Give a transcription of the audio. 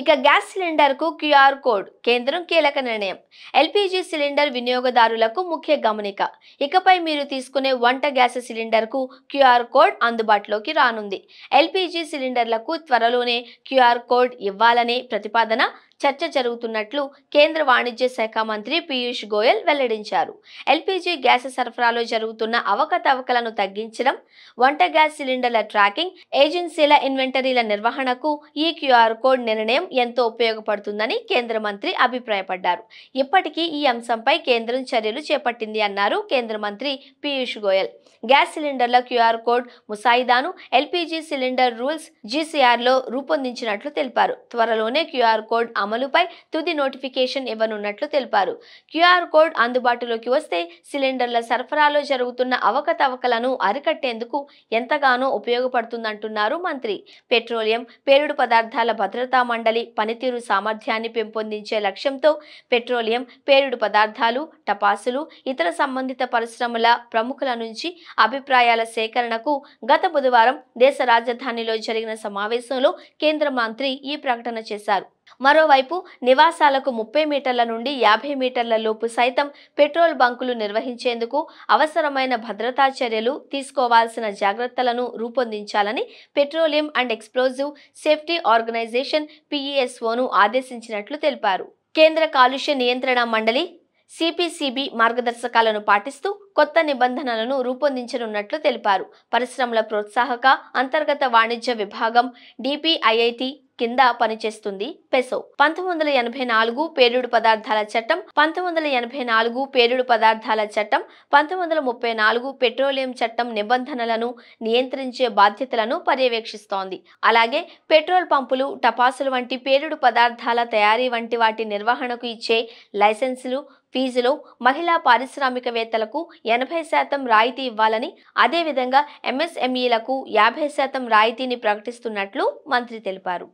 ఇక gas సిలిండర్కు QR code కేంద్రం కీలక నిర్ణయం ఎల్పిజి సిలిండర్ వినియోగదారులకు ముఖ్య గమనిక ఇకపై మీరు తీసుకునే వంట గ్యాస్ సిలిండర్కు క్యూఆర్ కోడ్ అందుబాటులోకి రానుంది ఎల్పిజి సిలిండర్లకు త్వరలోనే క్యూఆర్ కోడ్ ఇవ్వాలనే ప్రతిపాదన చర్చ జరుగుతున్నట్లు కేంద్ర వాణిజ్య శాఖ మంత్రి పీయూష్ గోయల్ వెల్లడించారు ఎల్పీజీ గ్యాస్ సరఫరాలో జరుగుతున్న అవకతవకలను తగ్గించడం వంట గ్యాస్ సిలిండర్ల ట్రాకింగ్ ఏజెన్సీల ఇన్వెంటరీల నిర్వహణకు ఈ క్యూఆర్ కోడ్ నిర్ణయం ఎంతో ఉపయోగపడుతుందని కేంద్ర మంత్రి అభిప్రాయపడ్డారు ఇప్పటికీ ఈ అంశంపై కేంద్రం చర్యలు చేపట్టింది అన్నారు కేంద్ర మంత్రి పీయూష్ గోయల్ గ్యాస్ సిలిండర్ల క్యూఆర్ కోడ్ ముసాయిదాను ఎల్పీజీ సిలిండర్ రూల్స్ జీసీఆర్లో రూపొందించినట్లు తెలిపారు త్వరలోనే క్యూఆర్ కోడ్ అమలుపై తుది నోటిఫికేషన్ ఇవ్వనున్నట్లు తెలిపారు క్యూఆర్ కోడ్ అందుబాటులోకి వస్తే సిలిండర్ల సరఫరాలో జరుగుతున్న అవకతవకలను అరికట్టేందుకు ఎంతగానో ఉపయోగపడుతుందంటున్నారు మంత్రి పెట్రోలియం పేరుడు పదార్థాల భద్రతా మండలి పనితీరు సామర్థ్యాన్ని పెంపొందించే లక్ష్యంతో పెట్రోలియం పేరుడు పదార్థాలు టపాసులు ఇతర సంబంధిత పరిశ్రమల ప్రముఖుల నుంచి అభిప్రాయాల సేకరణకు గత బుధవారం దేశ రాజధానిలో జరిగిన సమావేశంలో కేంద్ర మంత్రి ఈ ప్రకటన చేశారు మరోవైపు నివాసాలకు ముప్పై మీటర్ల నుండి యాభై మీటర్ల లోపు సైతం పెట్రోల్ బంకులు నిర్వహించేందుకు అవసరమైన భద్రతా చర్యలు తీసుకోవాల్సిన జాగ్రత్తలను రూపొందించాలని petroleum and explosive safety organisation పిఈఎస్ఓను ఆదేశించినట్లు తెలిపారు కేంద్ర కాలుష్య నియంత్రణ మండలి సిపిసిబి మార్గదర్శకాలను పాటిస్తూ కొత్త నిబంధనలను రూపొందించనున్నట్లు తెలిపారు పరిశ్రమల ప్రోత్సాహక అంతర్గత వాణిజ్య విభాగం డిపిఐఐటి కింద పనిచేస్తుంది పెసో పంతొమ్మిది వందల ఎనభై నాలుగు పేలుడు పదార్థాల చట్టం పంతొమ్మిది వందల ఎనభై నాలుగు పేలుడు పదార్థాల చట్టం పంతొమ్మిది ముప్పై నాలుగు పెట్రోలియం చట్టం నిబంధనలను నియంత్రించే బాధ్యతలను పర్యవేక్షిస్తోంది అలాగే పెట్రోల్ పంపులు టపాసులు వంటి పేలుడు పదార్థాల తయారీ వంటి వాటి నిర్వహణకు ఇచ్చే లైసెన్సులు ఫీజులో మహిళా పారిశ్రామికవేత్తలకు ఎనభై శాతం రాయితీ ఇవ్వాలని అదేవిధంగా ఎంఎస్ఎంఈలకు యాభై శాతం రాయితీని ప్రకటిస్తున్నట్లు మంత్రి తెలిపారు